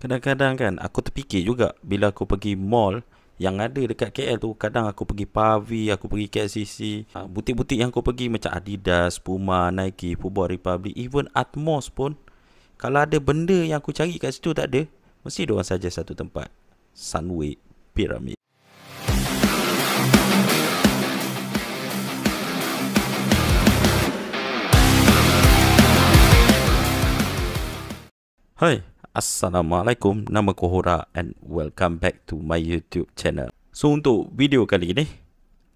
Kadang-kadang kan aku terfikir juga bila aku pergi mall yang ada dekat KL tu kadang aku pergi Pavi, aku pergi KCC, ah, butik-butik yang aku pergi macam Adidas, Puma, Nike, Football Republic, even Atmos pun kalau ada benda yang aku cari kat situ tak ada, mesti dia orang saja satu tempat. Sunway Pyramid. Hai, Assalamualaikum, nama Hora and welcome back to my YouTube channel. So untuk video kali ini,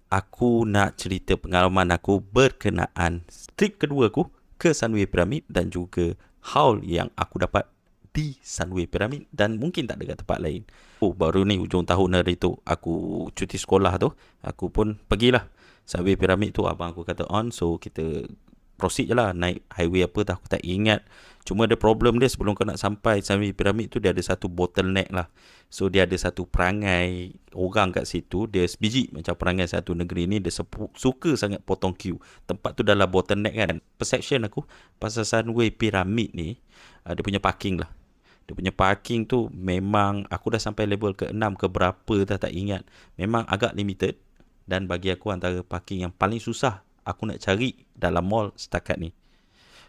aku nak cerita pengalaman aku berkenaan trip kedua aku ke Sunway Pyramid dan juga haul yang aku dapat di Sunway Pyramid dan mungkin tak dekat tempat lain. Oh, baru ni hujung tahun hari tu aku cuti sekolah tu, aku pun pergilah Sunway Pyramid tu abang aku kata on so kita proceed je lah naik highway apa tak aku tak ingat cuma ada problem dia sebelum kau nak sampai sampai piramid tu dia ada satu bottleneck lah so dia ada satu perangai orang kat situ dia sebiji macam perangai satu negeri ni dia sepu- suka sangat potong queue tempat tu dalam bottleneck kan perception aku pasal sunway piramid ni ah, dia punya parking lah dia punya parking tu memang aku dah sampai level ke enam ke berapa dah tak ingat memang agak limited dan bagi aku antara parking yang paling susah aku nak cari dalam mall setakat ni.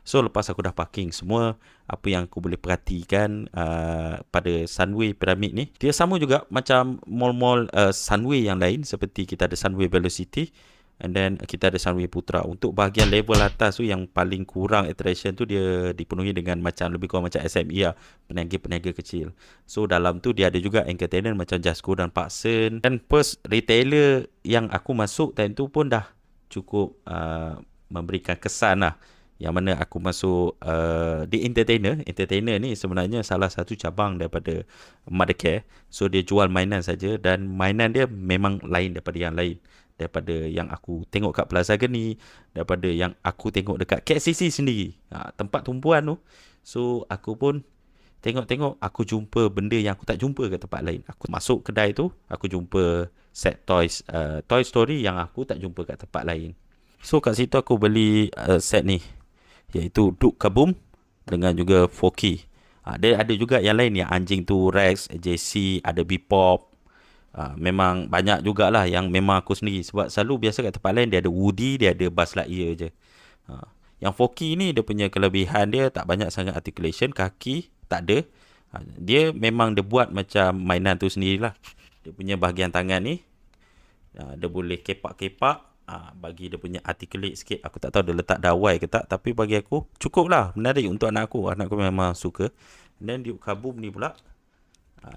So lepas aku dah parking semua, apa yang aku boleh perhatikan uh, pada Sunway Pyramid ni, dia sama juga macam mall-mall uh, Sunway yang lain seperti kita ada Sunway Velocity and then kita ada Sunway Putra. Untuk bahagian level atas tu yang paling kurang attraction tu dia dipenuhi dengan macam lebih kurang macam SME lah, peniaga-peniaga kecil. So dalam tu dia ada juga entertainment macam Jasko dan Paxson dan first retailer yang aku masuk time tu pun dah cukup uh, memberikan kesan lah yang mana aku masuk uh, di entertainer entertainer ni sebenarnya salah satu cabang daripada mothercare so dia jual mainan saja dan mainan dia memang lain daripada yang lain daripada yang aku tengok kat Plaza Geni daripada yang aku tengok dekat KCC sendiri ha, tempat tumpuan tu so aku pun Tengok-tengok aku jumpa benda yang aku tak jumpa ke tempat lain. Aku masuk kedai tu, aku jumpa set toys, uh, toy story yang aku tak jumpa kat tempat lain. So kat situ aku beli uh, set ni. Iaitu Duke Kaboom dengan juga Foki. Uh, ah, dia ada juga yang lain ni. Anjing tu, Rex, JC, ada Bebop. Uh, ah, memang banyak jugalah yang memang aku sendiri. Sebab selalu biasa kat tempat lain dia ada Woody, dia ada Buzz Lightyear je. Uh, yang Foki ni dia punya kelebihan dia tak banyak sangat articulation kaki tak ada ha, dia memang dia buat macam mainan tu sendirilah dia punya bahagian tangan ni ha, dia boleh kepak-kepak ha, bagi dia punya articulate sikit aku tak tahu dia letak dawai ke tak tapi bagi aku cukup lah menarik untuk anak aku anak aku memang suka dan di kabum ni pula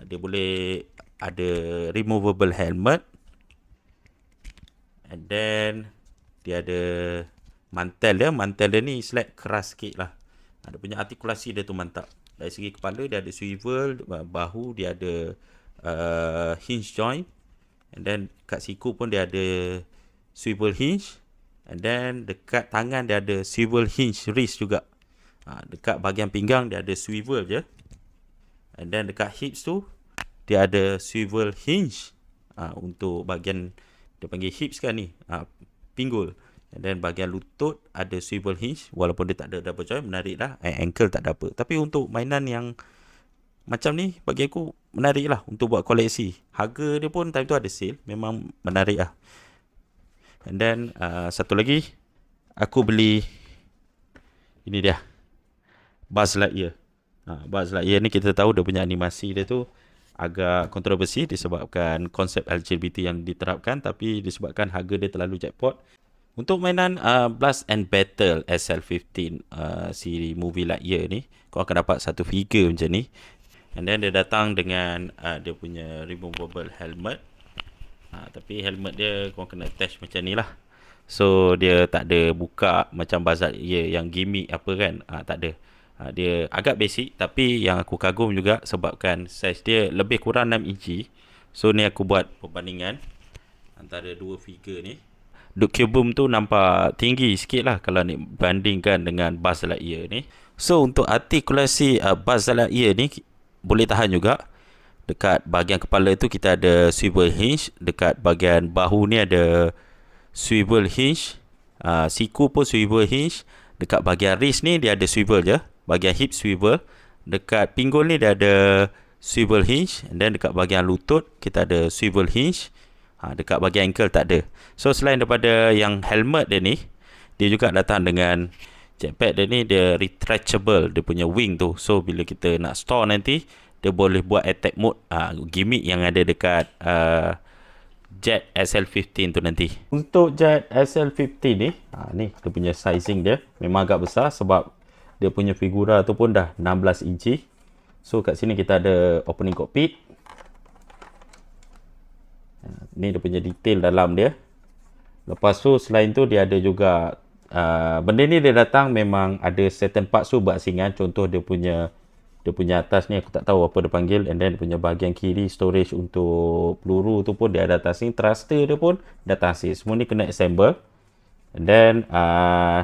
dia boleh ada removable helmet and then dia ada mantel dia mantel dia ni slack keras sikit lah dia punya artikulasi dia tu mantap dari segi kepala dia ada swivel bahu dia ada uh, hinge joint and then kat siku pun dia ada swivel hinge and then dekat tangan dia ada swivel hinge wrist juga ha, dekat bahagian pinggang dia ada swivel je and then dekat hips tu dia ada swivel hinge ha, untuk bahagian dia panggil hips kan ni ha, pinggul pinggul And then bahagian lutut ada swivel hinge walaupun dia tak ada double joint menarik lah and eh, ankle tak ada apa tapi untuk mainan yang macam ni bagi aku menarik lah untuk buat koleksi harga dia pun time tu ada sale memang menarik lah and then uh, satu lagi aku beli ini dia Buzz Lightyear ha, uh, Buzz Lightyear ni kita tahu dia punya animasi dia tu agak kontroversi disebabkan konsep LGBT yang diterapkan tapi disebabkan harga dia terlalu jackpot untuk mainan uh, Blast and Battle SL15 uh, Siri Movie Year ni Kau akan dapat satu figure macam ni And then dia datang dengan uh, Dia punya removable helmet uh, Tapi helmet dia kau kena attach macam ni lah So dia tak ada buka macam bazar ya, yang gimmick apa kan uh, Tak ada uh, Dia agak basic tapi yang aku kagum juga Sebabkan size dia lebih kurang 6 inci So ni aku buat perbandingan Antara dua figure ni Duke Boom tu nampak tinggi sikit lah kalau ni bandingkan dengan Buzz Lightyear ni. So untuk artikulasi uh, Buzz Lightyear ni boleh tahan juga. Dekat bahagian kepala tu kita ada swivel hinge. Dekat bahagian bahu ni ada swivel hinge. Uh, siku pun swivel hinge. Dekat bahagian wrist ni dia ada swivel je. Bahagian hip swivel. Dekat pinggul ni dia ada swivel hinge. And then dekat bahagian lutut kita ada swivel hinge ha, dekat bahagian ankle tak ada so selain daripada yang helmet dia ni dia juga datang dengan jetpack dia ni dia retractable dia punya wing tu so bila kita nak store nanti dia boleh buat attack mode ha, gimmick yang ada dekat uh, jet SL15 tu nanti untuk jet SL15 ni ha, ni dia punya sizing dia memang agak besar sebab dia punya figura tu pun dah 16 inci so kat sini kita ada opening cockpit ni dia punya detail dalam dia lepas tu selain tu dia ada juga uh, benda ni dia datang memang ada certain parts tu berasingan contoh dia punya dia punya atas ni aku tak tahu apa dia panggil and then dia punya bahagian kiri storage untuk peluru tu pun dia ada atas ni thruster dia pun dah tasik semua ni kena assemble and then uh,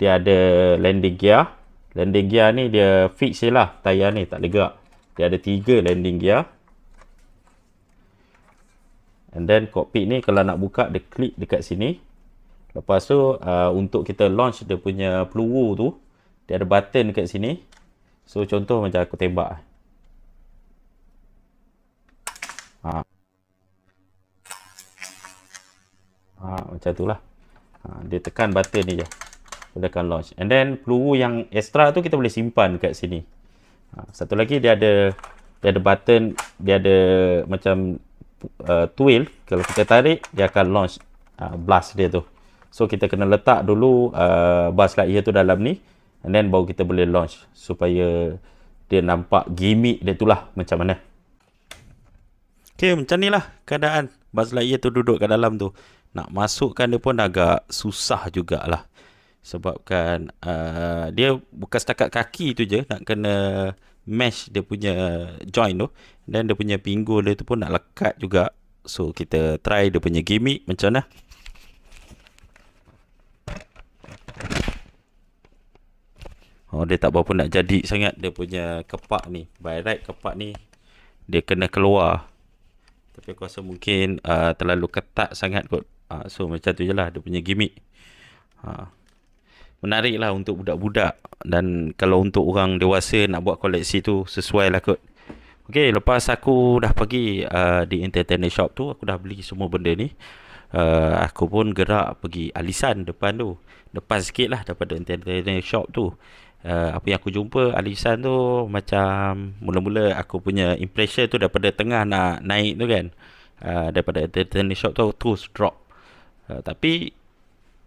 dia ada landing gear landing gear ni dia fix je lah tayar ni tak lega dia ada tiga landing gear And then cockpit ni kalau nak buka dia klik dekat sini. Lepas tu uh, untuk kita launch dia punya peluru tu dia ada button dekat sini. So contoh macam aku tembak. Lah. Ha. Ha, macam tu lah. Ha, dia tekan button ni je. kita akan launch. And then peluru yang extra tu kita boleh simpan dekat sini. Ha, satu lagi dia ada dia ada button. Dia ada macam uh, tuil kalau kita tarik dia akan launch uh, blast dia tu so kita kena letak dulu uh, bas light year tu dalam ni and then baru kita boleh launch supaya dia nampak gimmick dia tu lah macam mana ok macam ni lah keadaan bas light year tu duduk kat dalam tu nak masukkan dia pun agak susah jugalah sebabkan uh, dia bukan setakat kaki tu je nak kena mesh dia punya join, tu dan dia punya pinggul dia tu pun nak lekat juga so kita try dia punya gimmick macam mana oh dia tak berapa nak jadi sangat dia punya kepak ni by right kepak ni dia kena keluar tapi aku rasa mungkin uh, terlalu ketat sangat kot uh, so macam tu je lah dia punya gimmick haa uh menarik lah untuk budak-budak dan kalau untuk orang dewasa nak buat koleksi tu sesuai lah kot Okay, lepas aku dah pergi uh, di entertainment shop tu aku dah beli semua benda ni uh, aku pun gerak pergi alisan depan tu depan sikit lah daripada entertainment shop tu uh, apa yang aku jumpa alisan tu macam mula-mula aku punya impression tu daripada tengah nak naik tu kan uh, daripada entertainment shop tu terus drop uh, tapi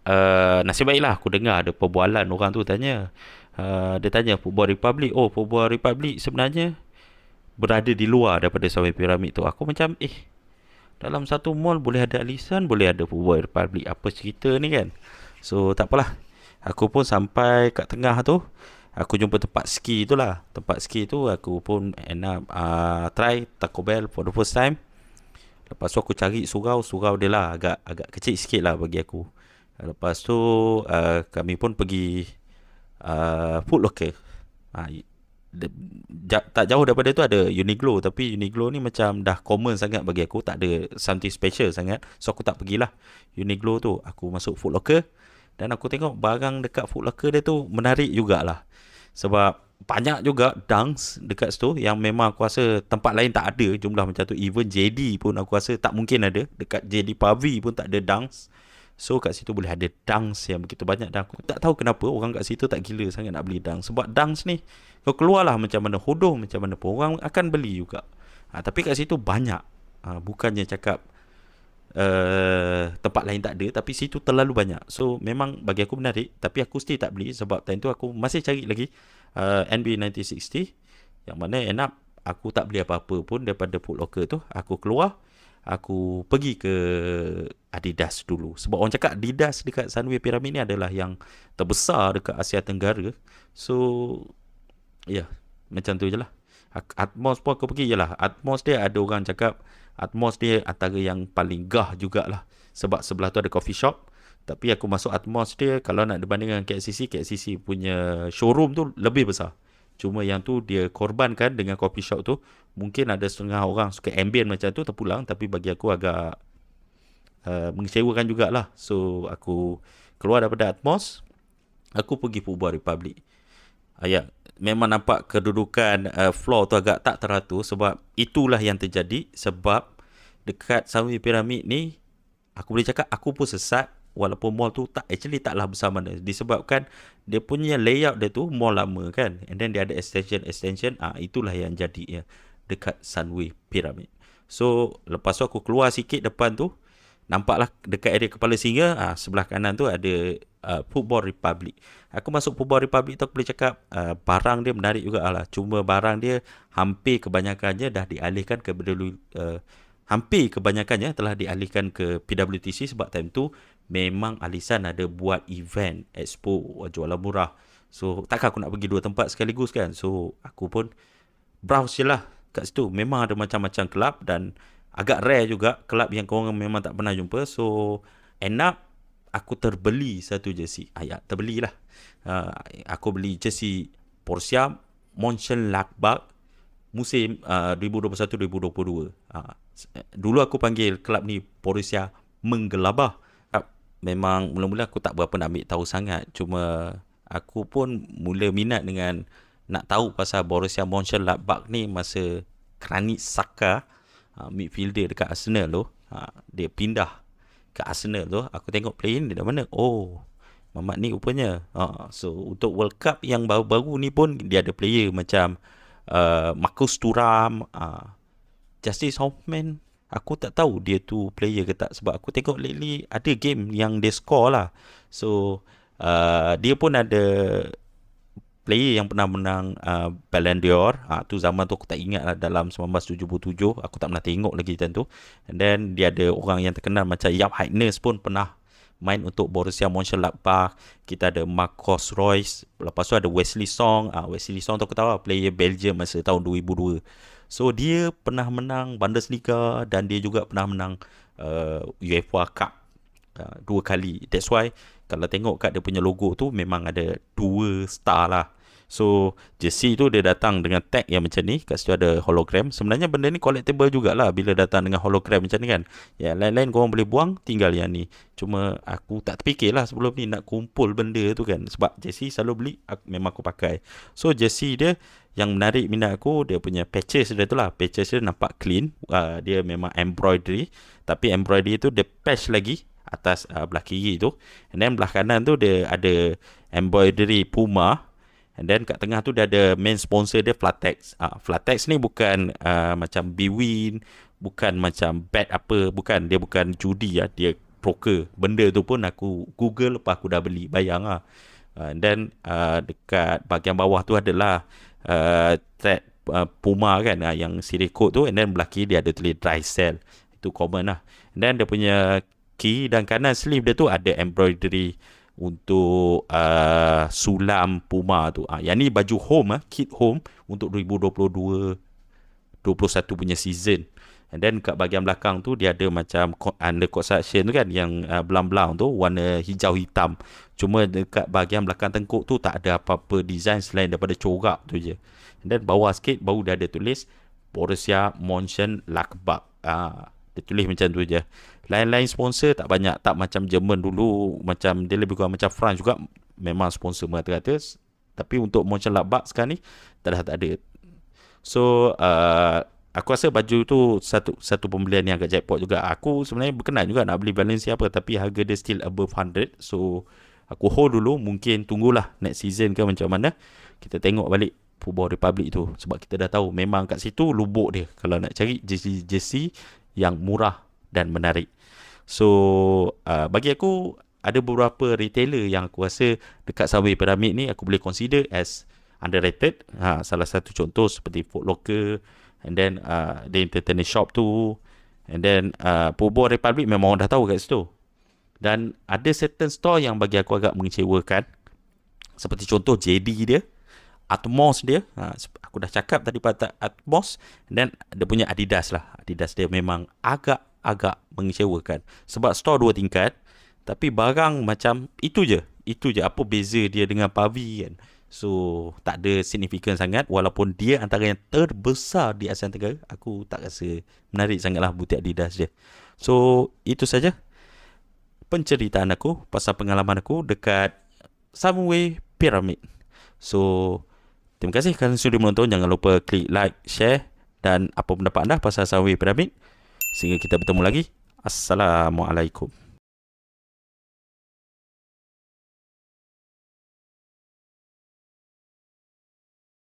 uh, nasib baiklah aku dengar ada perbualan orang tu tanya. Uh, dia tanya Football Republic. Oh, Football Republic sebenarnya berada di luar daripada Sawai Piramid tu. Aku macam eh dalam satu mall boleh ada Alisan, boleh ada Football Republic. Apa cerita ni kan? So, tak apalah. Aku pun sampai kat tengah tu. Aku jumpa tempat ski tu lah. Tempat ski tu aku pun end up uh, try Taco Bell for the first time. Lepas tu aku cari surau. Surau dia lah agak, agak kecil sikit lah bagi aku. Eh, lepas tu uh, kami pun pergi uh, Food Locker. Ha, de, ja, tak jauh daripada tu ada Uniqlo tapi Uniqlo ni macam dah common sangat bagi aku, tak ada something special sangat. So aku tak pergilah Uniqlo tu. Aku masuk Food Locker dan aku tengok barang dekat Food Locker dia tu menarik jugalah. Sebab banyak juga dunks dekat situ yang memang aku rasa tempat lain tak ada jumlah macam tu. Even JD pun aku rasa tak mungkin ada. Dekat JD Pavi pun tak ada dunks. Uh, So kat situ boleh ada dunks yang begitu banyak dan aku tak tahu kenapa orang kat situ tak gila sangat nak beli dunks. Sebab dunks ni kau lah macam mana hodoh macam mana pun orang akan beli juga. Ha, tapi kat situ banyak. Ha, bukannya cakap uh, tempat lain tak ada tapi situ terlalu banyak. So memang bagi aku menarik tapi aku still tak beli sebab time tu aku masih cari lagi uh, NB 9060 yang mana end up aku tak beli apa-apa pun daripada Foot Locker tu. Aku keluar aku pergi ke Adidas dulu sebab orang cakap Adidas dekat Sunway Pyramid ni adalah yang terbesar dekat Asia Tenggara so ya yeah, macam tu je lah Atmos pun aku pergi je lah Atmos dia ada orang cakap Atmos dia antara yang paling gah jugalah sebab sebelah tu ada coffee shop tapi aku masuk Atmos dia kalau nak dibandingkan KCC KCC punya showroom tu lebih besar Cuma yang tu dia korbankan dengan coffee shop tu Mungkin ada setengah orang suka ambient macam tu terpulang Tapi bagi aku agak uh, mengecewakan jugalah So aku keluar daripada Atmos Aku pergi Pubar Republik Ayat ah, Memang nampak kedudukan uh, floor tu agak tak teratur Sebab itulah yang terjadi Sebab dekat Sawi Piramid ni Aku boleh cakap aku pun sesat walaupun mall tu tak actually taklah besar mana disebabkan dia punya layout dia tu mall lama kan and then dia ada extension extension ah itulah yang jadi ya dekat Sunway Pyramid so lepas tu aku keluar sikit depan tu nampaklah dekat area kepala singa ah sebelah kanan tu ada uh, Football Republic aku masuk Football Republic tu aku boleh cakap uh, barang dia menarik juga lah cuma barang dia hampir kebanyakannya dah dialihkan ke uh, hampir kebanyakannya telah dialihkan ke PWTC sebab time tu memang Alisan ada buat event expo jualan murah. So takkan aku nak pergi dua tempat sekaligus kan. So aku pun browse je lah kat situ. Memang ada macam-macam kelab dan agak rare juga kelab yang kau memang tak pernah jumpa. So end up aku terbeli satu jersey. Ayat terbelilah. Uh, ha, aku beli jersey Porsche Monchen Lakbak musim uh, 2021-2022. Uh, dulu aku panggil kelab ni Porsche Menggelabah memang mula-mula aku tak berapa nak ambil tahu sangat cuma aku pun mula minat dengan nak tahu pasal Borussia Mönchengladbach ni masa Granit Saka ah, midfielder dekat Arsenal tu ah, dia pindah ke Arsenal tu aku tengok playing dia dah mana oh Mamat ni rupanya ah, so untuk World Cup yang baru-baru ni pun dia ada player macam uh, Marcus Thuram uh, Justice Hoffman aku tak tahu dia tu player ke tak sebab aku tengok lately ada game yang dia score lah so uh, dia pun ada player yang pernah menang uh, Ballon d'Or ha, tu zaman tu aku tak ingat lah dalam 1977 aku tak pernah tengok lagi tentu and then dia ada orang yang terkenal macam Yap Heidners pun pernah main untuk Borussia Mönchengladbach kita ada Marcos Royce lepas tu ada Wesley Song uh, Wesley Song tu aku tahu lah, player Belgium masa tahun 2002 So dia pernah menang Bundesliga dan dia juga pernah menang uh, UEFA Cup uh, dua kali. That's why kalau tengok kat dia punya logo tu memang ada dua star lah. So jersey tu dia datang dengan tag yang macam ni Kat situ ada hologram Sebenarnya benda ni collectible jugalah Bila datang dengan hologram macam ni kan Ya lain-lain korang boleh buang Tinggal yang ni Cuma aku tak lah sebelum ni Nak kumpul benda tu kan Sebab jersey selalu beli aku, Memang aku pakai So jersey dia Yang menarik minat aku Dia punya patches dia tu lah Patches dia nampak clean uh, Dia memang embroidery Tapi embroidery tu dia patch lagi Atas uh, belah kiri tu And then belah kanan tu dia ada Embroidery Puma And then kat tengah tu dia ada main sponsor dia Flatex. Ah Flatex ni bukan uh, macam Bwin, bukan macam bet apa, bukan dia bukan judi ya, dia broker. Benda tu pun aku Google lepas aku dah beli, bayanglah. Uh, ah, and then uh, dekat bahagian bawah tu adalah uh, tag uh, Puma kan uh, yang siri code tu and then belah dia ada tulis dry sell. Itu common lah. And then dia punya key. dan kanan sleeve dia tu ada embroidery untuk uh, sulam Puma tu. Ah ha, yang ni baju home ah, kit home untuk 2022 21 punya season. And then kat bahagian belakang tu dia ada macam under construction tu kan yang uh, belang-belang tu warna hijau hitam. Cuma dekat bahagian belakang tengkuk tu tak ada apa-apa design selain daripada corak tu je. And then bawah sikit baru dia ada tulis Borussia Mönchengladbach. Ah ha, dia tulis macam tu je lain-lain sponsor tak banyak tak macam Jerman dulu macam dia lebih kurang macam France juga memang sponsor merata-rata tapi untuk macam Labak sekarang ni tak dah tak ada so uh, aku rasa baju tu satu satu pembelian yang agak jackpot juga aku sebenarnya berkenan juga nak beli balance apa tapi harga dia still above 100 so aku hold dulu mungkin tunggulah next season ke macam mana kita tengok balik Football Republic tu sebab kita dah tahu memang kat situ lubuk dia kalau nak cari jersey-jersey yang murah dan menarik. So uh, bagi aku ada beberapa retailer yang aku rasa dekat Subway Pyramid ni aku boleh consider as underrated. Ha, salah satu contoh seperti Foot Locker and then uh, The Entertainment Shop tu and then uh, Pobo Republic memang orang dah tahu kat situ. Dan ada certain store yang bagi aku agak mengecewakan. Seperti contoh JD dia, Atmos dia. Ha, aku dah cakap tadi pasal Atmos dan dia punya Adidas lah. Adidas dia memang agak agak mengecewakan sebab store dua tingkat tapi barang macam itu je itu je apa beza dia dengan Pavi kan so tak ada signifikan sangat walaupun dia antara yang terbesar di Asia Tenggara aku tak rasa menarik sangatlah butik Adidas je so itu saja penceritaan aku pasal pengalaman aku dekat Samway Pyramid so terima kasih kerana sudah menonton jangan lupa klik like share dan apa pendapat anda pasal Samway Pyramid sehingga kita bertemu lagi. Assalamualaikum.